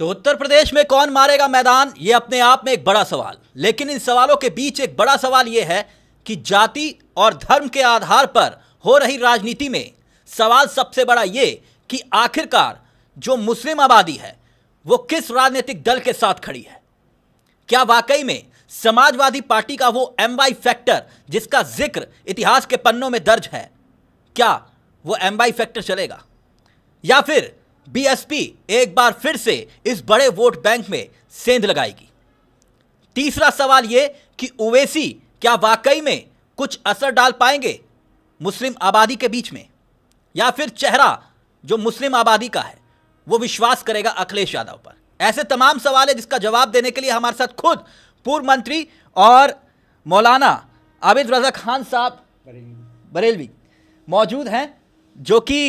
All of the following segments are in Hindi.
तो उत्तर प्रदेश में कौन मारेगा मैदान ये अपने आप में एक बड़ा सवाल लेकिन इन सवालों के बीच एक बड़ा सवाल यह है कि जाति और धर्म के आधार पर हो रही राजनीति में सवाल सबसे बड़ा ये कि आखिरकार जो मुस्लिम आबादी है वो किस राजनीतिक दल के साथ खड़ी है क्या वाकई में समाजवादी पार्टी का वो एम वाई फैक्टर जिसका जिक्र इतिहास के पन्नों में दर्ज है क्या वो एम वाई फैक्टर चलेगा या फिर बीएसपी एक बार फिर से इस बड़े वोट बैंक में सेंध लगाएगी तीसरा सवाल ये कि ओवैसी क्या वाकई में कुछ असर डाल पाएंगे मुस्लिम आबादी के बीच में या फिर चेहरा जो मुस्लिम आबादी का है वो विश्वास करेगा अखिलेश यादव पर ऐसे तमाम सवाल है जिसका जवाब देने के लिए हमारे साथ खुद पूर्व मंत्री और मौलाना आबिद रजा खान साहब बरेलवी मौजूद हैं जो कि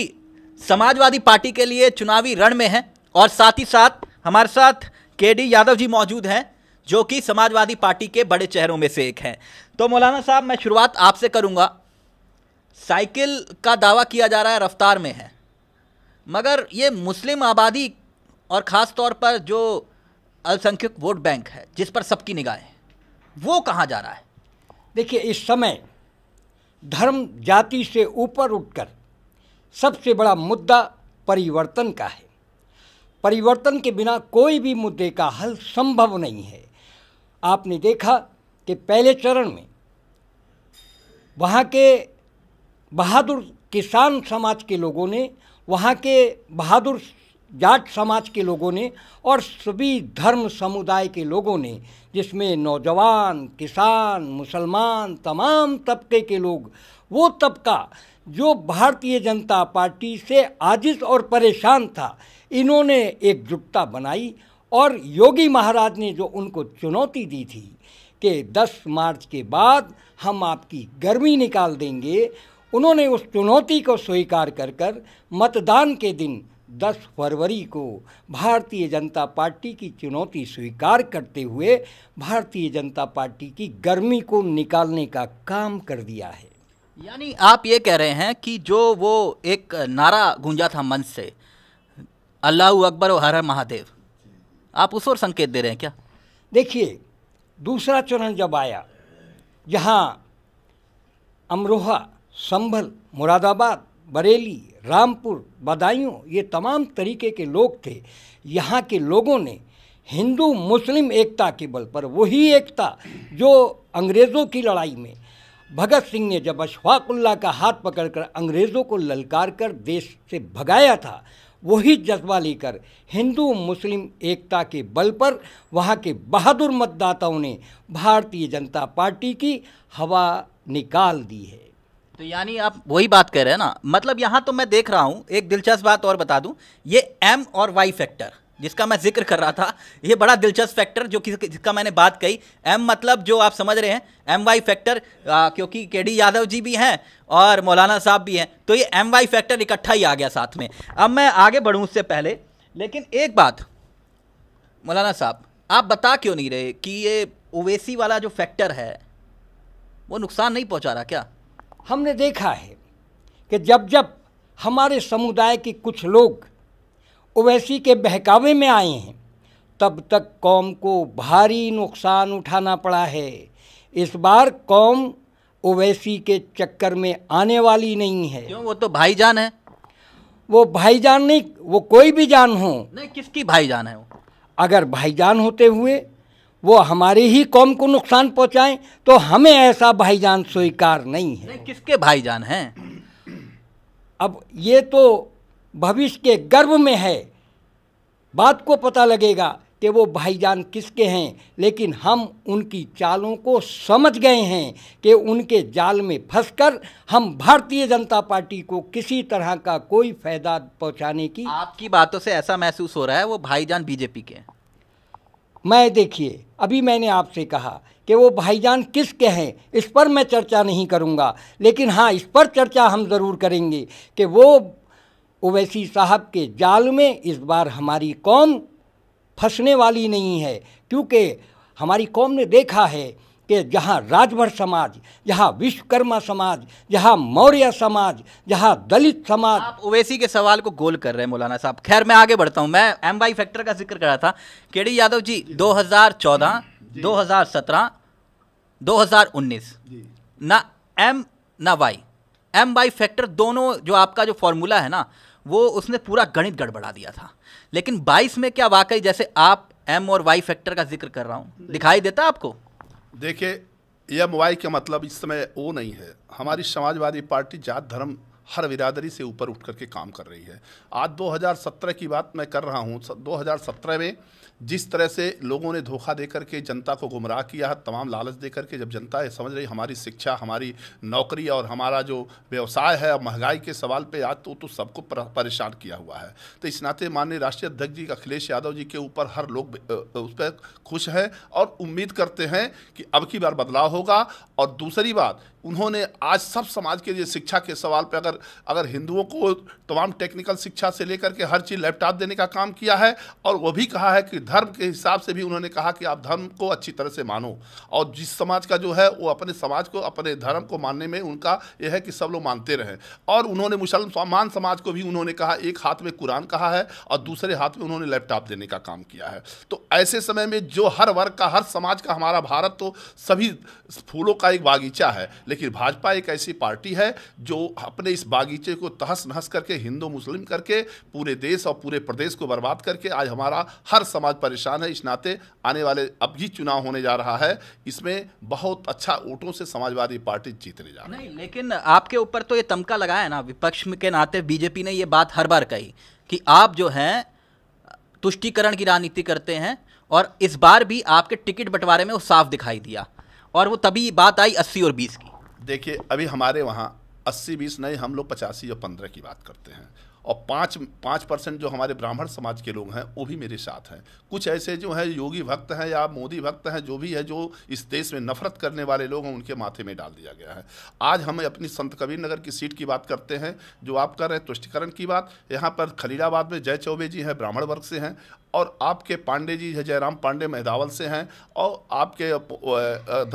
समाजवादी पार्टी के लिए चुनावी रण में हैं और साथ ही साथ हमारे साथ के डी यादव जी मौजूद हैं जो कि समाजवादी पार्टी के बड़े चेहरों में से एक हैं तो मौलाना साहब मैं शुरुआत आपसे करूँगा साइकिल का दावा किया जा रहा है रफ्तार में है मगर ये मुस्लिम आबादी और ख़ास तौर पर जो अल्पसंख्यक वोट बैंक है जिस पर सबकी निगाहें वो कहाँ जा रहा है देखिए इस समय धर्म जाति से ऊपर उठकर सबसे बड़ा मुद्दा परिवर्तन का है परिवर्तन के बिना कोई भी मुद्दे का हल संभव नहीं है आपने देखा कि पहले चरण में वहाँ के बहादुर किसान समाज के लोगों ने वहाँ के बहादुर जाट समाज के लोगों ने और सभी धर्म समुदाय के लोगों ने जिसमें नौजवान किसान मुसलमान तमाम तबके के लोग वो तबका जो भारतीय जनता पार्टी से आजिज और परेशान था इन्होंने एकजुटता बनाई और योगी महाराज ने जो उनको चुनौती दी थी कि 10 मार्च के बाद हम आपकी गर्मी निकाल देंगे उन्होंने उस चुनौती को स्वीकार कर कर मतदान के दिन 10 फरवरी को भारतीय जनता पार्टी की चुनौती स्वीकार करते हुए भारतीय जनता पार्टी की गर्मी को निकालने का काम कर दिया है यानी आप ये कह रहे हैं कि जो वो एक नारा गूंजा था मंच से अल्लाह अकबर और हर हर महादेव आप उस और संकेत दे रहे हैं क्या देखिए दूसरा चरण जब आया जहाँ अमरोहा संभल मुरादाबाद बरेली रामपुर बदायूं ये तमाम तरीके के लोग थे यहाँ के लोगों ने हिंदू मुस्लिम एकता के बल पर वही एकता जो अंग्रेज़ों की लड़ाई में भगत सिंह ने जब अशफाकुल्ला का हाथ पकड़कर अंग्रेज़ों को ललकार कर देश से भगाया था वही जज्बा लेकर हिंदू मुस्लिम एकता के बल पर वहाँ के बहादुर मतदाताओं ने भारतीय जनता पार्टी की हवा निकाल दी है तो यानी आप वही बात कह रहे हैं ना मतलब यहाँ तो मैं देख रहा हूँ एक दिलचस्प बात और बता दूँ ये एम और वाई फैक्टर जिसका मैं जिक्र कर रहा था ये बड़ा दिलचस्प फैक्टर जो कि जिसका मैंने बात कही एम मतलब जो आप समझ रहे हैं एम वाई फैक्टर क्योंकि के डी यादव जी भी हैं और मौलाना साहब भी हैं तो ये एम वाई फैक्टर इकट्ठा ही आ गया साथ में अब मैं आगे बढ़ूँ उससे पहले लेकिन एक बात मौलाना साहब आप बता क्यों नहीं रहे कि ये ओवेसी वाला जो फैक्टर है वो नुकसान नहीं पहुंचा रहा क्या हमने देखा है कि जब जब हमारे समुदाय के कुछ लोग ओवैसी के बहकावे में आए हैं तब तक कौम को भारी नुकसान उठाना पड़ा है इस बार कौम ओवैसी के चक्कर में आने वाली नहीं है क्यों वो तो भाईजान है वो भाईजान नहीं वो कोई भी जान हो नहीं किसकी भाईजान है वो अगर भाईजान होते हुए वो हमारे ही कौम को नुकसान पहुंचाएं तो हमें ऐसा भाईजान स्वीकार नहीं है नहीं, किसके भाईजान हैं अब ये तो भविष्य के गर्भ में है बात को पता लगेगा कि वो भाईजान किसके हैं लेकिन हम उनकी चालों को समझ गए हैं कि उनके जाल में फंसकर हम भारतीय जनता पार्टी को किसी तरह का कोई फायदा पहुंचाने की आपकी बातों से ऐसा महसूस हो रहा है वो भाईजान बीजेपी के मैं देखिए अभी मैंने आपसे कहा कि वो भाईजान किसके हैं इस पर मैं चर्चा नहीं करूंगा लेकिन हाँ इस पर चर्चा हम ज़रूर करेंगे कि वो ओवैसी साहब के जाल में इस बार हमारी कौम फंसने वाली नहीं है क्योंकि हमारी कौम ने देखा है कि जहाँ राजभर समाज जहाँ विश्वकर्मा समाज जहाँ मौर्य समाज जहाँ दलित समाज आप ओवैसी के सवाल को गोल कर रहे हैं मौलाना साहब खैर मैं आगे बढ़ता हूँ मैं एम वाई फैक्टर का जिक्र कर रहा था केडी यादव जी 2014 2017 2019 ना एम ना वाई एम बाई फैक्टर दोनों जो आपका जो फॉर्मूला है ना वो उसने पूरा गणित गड़बड़ा दिया था लेकिन बाईस में क्या वाकई जैसे आप एम और वाई फैक्टर का जिक्र कर रहा हूँ दिखाई देता आपको देखिए एम वाई का मतलब इस समय वो नहीं है हमारी समाजवादी पार्टी जात धर्म हर बिरादरी से ऊपर उठ करके काम कर रही है आज 2017 की बात मैं कर रहा हूँ 2017 में जिस तरह से लोगों ने धोखा दे करके जनता को गुमराह किया तमाम लालच दे करके जब जनता ये समझ रही हमारी शिक्षा हमारी नौकरी और हमारा जो व्यवसाय है और महंगाई के सवाल पर आज तो, तो सबको परेशान किया हुआ है तो इस नाते माननीय राष्ट्रीय अध्यक्ष जी अखिलेश यादव जी के ऊपर हर लोग उस पर खुश हैं और उम्मीद करते हैं कि अब की बार बदलाव होगा और दूसरी बात उन्होंने आज सब समाज के लिए शिक्षा के सवाल पर अगर अगर अगर हिंदुओं को तमाम टेक्निकल शिक्षा से लेकर के हर चीज़ लैपटॉप देने का काम किया है और वो भी कहा है कि धर्म के हिसाब से भी उन्होंने कहा कि आप धर्म को अच्छी तरह से मानो और जिस समाज का जो है वो अपने समाज को अपने धर्म को मानने में उनका यह है कि सब लोग मानते रहें और उन्होंने मुसलमान समाज को भी उन्होंने कहा एक हाथ में कुरान कहा है और दूसरे हाथ में उन्होंने लैपटॉप देने का काम किया है तो ऐसे समय में जो हर वर्ग का हर समाज का हमारा भारत तो सभी फूलों का एक बागीचा है लेकिन भाजपा एक ऐसी पार्टी है जो अपने इस बागीचे को तहस नहस करके हिंदू मुस्लिम करके पूरे देश और पूरे प्रदेश को बर्बाद करके आज हमारा हर समाज परेशान है इस नाते आने वाले अब भी चुनाव होने जा रहा है इसमें बहुत अच्छा वोटों से समाजवादी पार्टी जीतने जा रही है लेकिन आपके ऊपर तो ये तमका लगाया ना विपक्ष के नाते बीजेपी ने ये बात हर बार कही कि आप जो हैं तुष्टिकरण की राजनीति करते हैं और इस बार भी आपके टिकट बंटवारे में वो साफ दिखाई दिया और वो तभी बात आई अस्सी और बीस की देखिए अभी हमारे वहाँ अस्सी बीस नहीं हम लोग पचासी या पंद्रह की बात करते हैं और पाँच पाँच परसेंट जो हमारे ब्राह्मण समाज के लोग हैं वो भी मेरे साथ हैं कुछ ऐसे जो हैं योगी भक्त हैं या मोदी भक्त हैं जो भी है जो इस देश में नफरत करने वाले लोग हैं उनके माथे में डाल दिया गया है आज हम अपनी संत कबीर नगर की सीट की बात करते हैं जो आप कर रहे हैं तुष्टिकरण की बात यहाँ पर खलीलाबाद में जय चौबे जी हैं ब्राह्मण वर्ग से हैं और आपके पांडे जी है जयराम पांडे मेहदावल से हैं और आपके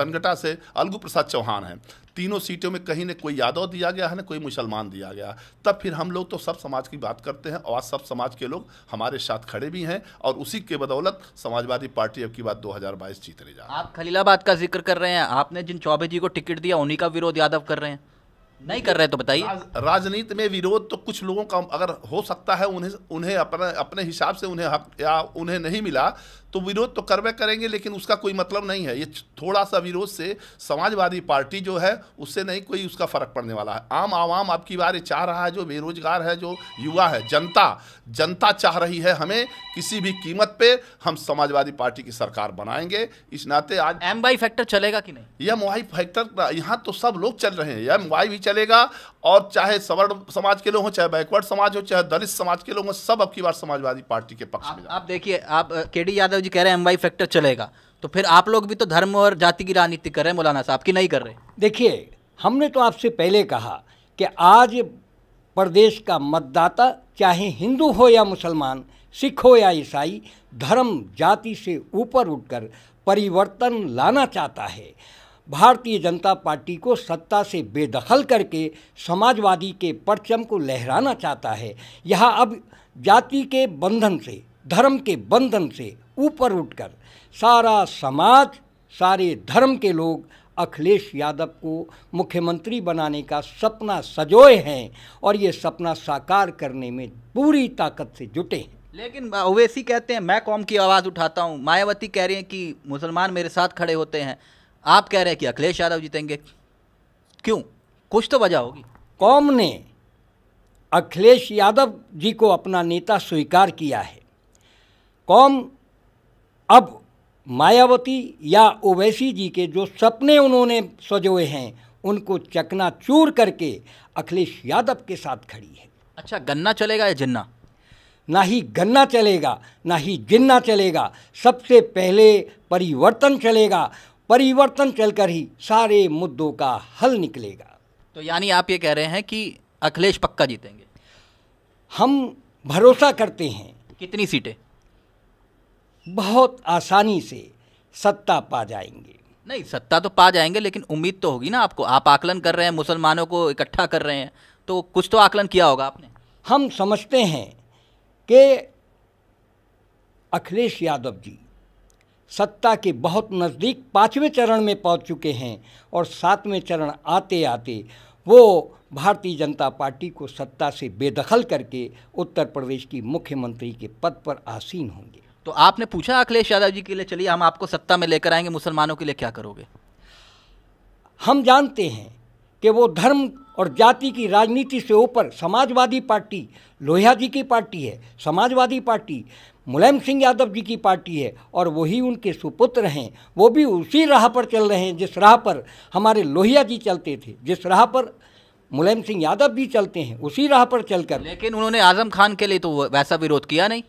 धनगटा से अलगू प्रसाद चौहान हैं तीनों सीटों में कहीं ना कोई यादव दिया गया है ना कोई मुसलमान दिया गया तब फिर हम लोग तो सब समाज की बात करते हैं और सब समाज के लोग हमारे साथ खड़े भी हैं और उसी के बदौलत समाजवादी पार्टी अब की बात दो हजार बाईस जीतने जा आप खलीलाबाद का जिक्र कर रहे हैं आपने जिन चौबे जी को टिकट दिया उन्हीं का विरोध यादव कर रहे हैं नहीं कर रहे तो बताइए राज, राजनीति में विरोध तो कुछ लोगों का अगर हो सकता है उन्हें उन्हें अपने अपने हिसाब से उन्हें हक या उन्हें नहीं मिला तो विरोध तो करवे करेंगे लेकिन उसका कोई मतलब नहीं है ये थोड़ा सा विरोध से समाजवादी पार्टी जो है उससे नहीं कोई उसका फर्क पड़ने वाला है आम आवाम आपकी बारे चाह रहा है जो बेरोजगार है जो युवा है जनता जनता चाह रही है हमें किसी भी कीमत पे हम समाजवादी पार्टी की सरकार बनाएंगे इस नाते आज एम वाई फैक्टर चलेगा कि नहीं एम वाई फैक्टर यहाँ तो सब लोग चल रहे हैं एम वाई भी चलेगा और चाहे सवर्ण समाज के लोग हों चाहे बैकवर्ड समाज हो चाहे दलित समाज के लोग हों सब अब की बार समाजवादी पार्टी के पक्ष में आप देखिए आप के यादव जी कह रहे हैं एम वाई फैक्टर चलेगा तो फिर आप लोग भी तो धर्म और जाति की राजनीति कर रहे हैं मौलाना साहब की नहीं कर रहे देखिए हमने तो आपसे पहले कहा कि आज प्रदेश का मतदाता चाहे हिंदू हो या मुसलमान सिख हो या ईसाई धर्म जाति से ऊपर उठकर परिवर्तन लाना चाहता है भारतीय जनता पार्टी को सत्ता से बेदखल करके समाजवादी के परचम को लहराना चाहता है यह अब जाति के बंधन से धर्म के बंधन से ऊपर उठकर सारा समाज सारे धर्म के लोग अखिलेश यादव को मुख्यमंत्री बनाने का सपना सजोए हैं और ये सपना साकार करने में पूरी ताकत से जुटे हैं लेकिन ओवैसी कहते हैं मैं कौम की आवाज़ उठाता हूँ मायावती कह रही हैं कि मुसलमान मेरे साथ खड़े होते हैं आप कह रहे हैं कि अखिलेश यादव जीतेंगे क्यों कुछ तो वजह होगी कौम ने अखिलेश यादव जी को अपना नेता स्वीकार किया है कौम अब मायावती या ओवैसी जी के जो सपने उन्होंने सजोए हैं उनको चकना चूर करके अखिलेश यादव के साथ खड़ी है अच्छा गन्ना चलेगा या जिन्ना ना ही गन्ना चलेगा ना ही जिन्ना चलेगा सबसे पहले परिवर्तन चलेगा परिवर्तन चलकर ही सारे मुद्दों का हल निकलेगा तो यानी आप ये कह रहे हैं कि अखिलेश पक्का जीतेंगे हम भरोसा करते हैं कितनी सीटें बहुत आसानी से सत्ता पा जाएंगे नहीं सत्ता तो पा जाएंगे लेकिन उम्मीद तो होगी ना आपको आप आकलन कर रहे हैं मुसलमानों को इकट्ठा कर रहे हैं तो कुछ तो आकलन किया होगा आपने हम समझते हैं कि अखिलेश यादव जी सत्ता के बहुत नज़दीक पाँचवें चरण में पहुंच चुके हैं और सातवें चरण आते आते वो भारतीय जनता पार्टी को सत्ता से बेदखल करके उत्तर प्रदेश की मुख्यमंत्री के पद पर आसीन होंगे तो आपने पूछा अखिलेश यादव जी के लिए चलिए हम आपको सत्ता में लेकर आएंगे मुसलमानों के लिए क्या करोगे हम जानते हैं कि वो धर्म और जाति की राजनीति से ऊपर समाजवादी पार्टी लोहिया जी की पार्टी है समाजवादी पार्टी मुलायम सिंह यादव जी की पार्टी है और वही उनके सुपुत्र हैं वो भी उसी राह पर चल रहे हैं जिस राह पर हमारे लोहिया जी चलते थे जिस राह पर मुलायम सिंह यादव जी चलते हैं उसी राह पर चलकर लेकिन उन्होंने आजम खान के लिए तो वैसा विरोध किया नहीं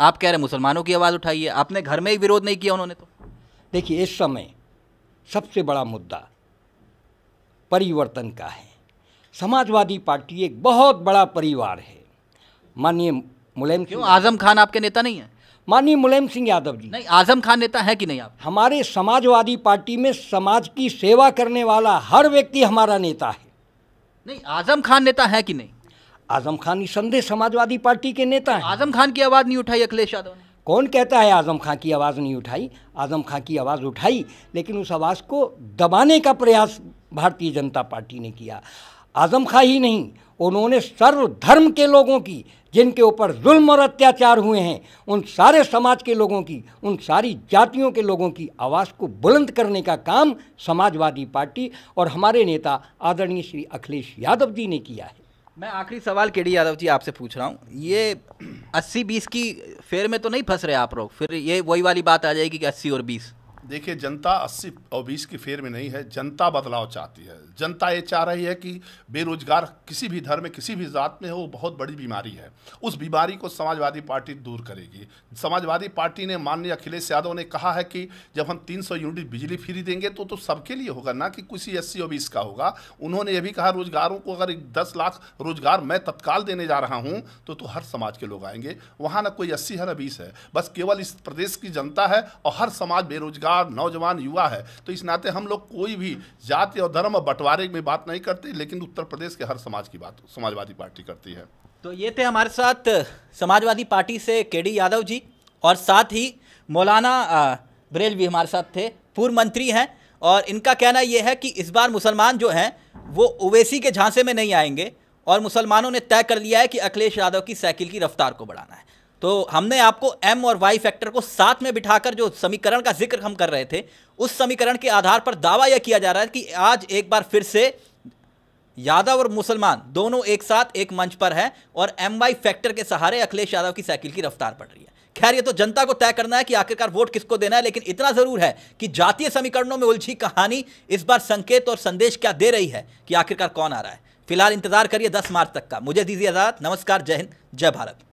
आप कह रहे मुसलमानों की आवाज़ उठाइए आपने घर में ही विरोध नहीं किया उन्होंने तो देखिए इस समय सबसे बड़ा मुद्दा परिवर्तन का है समाजवादी पार्टी एक बहुत बड़ा परिवार है माननीय मुलायम सिंह आजम खान आपके नेता नहीं है माननीय मुलायम सिंह यादव जी नहीं आजम खान नेता है कि नहीं आप हमारे समाजवादी पार्टी में समाज की सेवा करने वाला हर व्यक्ति हमारा नेता है नहीं आजम खान नेता है कि नहीं आजम खान निसंदेह समाजवादी पार्टी के नेता हैं आजम खान की आवाज़ नहीं उठाई अखिलेश यादव ने कौन कहता है आजम खां की आवाज़ नहीं उठाई आजम खां की आवाज़ उठाई लेकिन उस आवाज़ को दबाने का प्रयास भारतीय जनता पार्टी ने किया आजम खां ही नहीं उन्होंने सर्व धर्म के लोगों की जिनके ऊपर जुल्म और अत्याचार हुए हैं उन सारे समाज के लोगों की उन सारी जातियों के लोगों की आवाज़ को बुलंद करने का काम समाजवादी पार्टी और हमारे नेता आदरणीय श्री अखिलेश यादव जी ने किया है मैं आखिरी सवाल के डी यादव जी आपसे पूछ रहा हूँ ये अस्सी बीस की फेर में तो नहीं फंस रहे आप लोग फिर ये वही वाली बात आ जाएगी कि अस्सी और बीस देखिए जनता 80 और 20 की फेर में नहीं है जनता बदलाव चाहती है जनता ये चाह रही है कि बेरोजगार किसी भी धर्म में किसी भी जात में हो वो बहुत बड़ी बीमारी है उस बीमारी को समाजवादी पार्टी दूर करेगी समाजवादी पार्टी ने माननीय अखिलेश यादव ने कहा है कि जब हम 300 यूनिट बिजली फ्री देंगे तो तो सबके लिए होगा ना कि किसी एस सी का होगा उन्होंने ये भी कहा रोजगारों को अगर दस लाख रोजगार मैं तत्काल देने जा रहा हूँ तो, तो हर समाज के लोग आएंगे वहाँ ना कोई अस्सी है ना बीस है बस केवल इस प्रदेश की जनता है और हर समाज बेरोजगार बड़ा नौजवान युवा है तो इस नाते हम लोग कोई भी जाति और धर्म और बंटवारे में बात नहीं करते लेकिन उत्तर प्रदेश के हर समाज की बात समाजवादी पार्टी करती है तो ये थे हमारे साथ समाजवादी पार्टी से के डी यादव जी और साथ ही मौलाना बरेल भी हमारे साथ थे पूर्व मंत्री हैं और इनका कहना यह है कि इस बार मुसलमान जो हैं वो ओवैसी के झांसे में नहीं आएंगे और मुसलमानों ने तय कर लिया है कि अखिलेश यादव की साइकिल की रफ्तार को बढ़ाना है तो हमने आपको एम और वाई फैक्टर को साथ में बिठाकर जो समीकरण का जिक्र हम कर रहे थे उस समीकरण के आधार पर दावा यह किया जा रहा है कि आज एक बार फिर से यादव और मुसलमान दोनों एक साथ एक मंच पर हैं और एम वाई फैक्टर के सहारे अखिलेश यादव की साइकिल की रफ्तार बढ़ रही है खैर ये तो जनता को तय करना है कि आखिरकार वोट किसको देना है लेकिन इतना जरूर है कि जातीय समीकरणों में उलझी कहानी इस बार संकेत और संदेश क्या दे रही है कि आखिरकार कौन आ रहा है फिलहाल इंतजार करिए दस मार्च तक का मुझे दीजिए आजाद नमस्कार जय हिंद जय भारत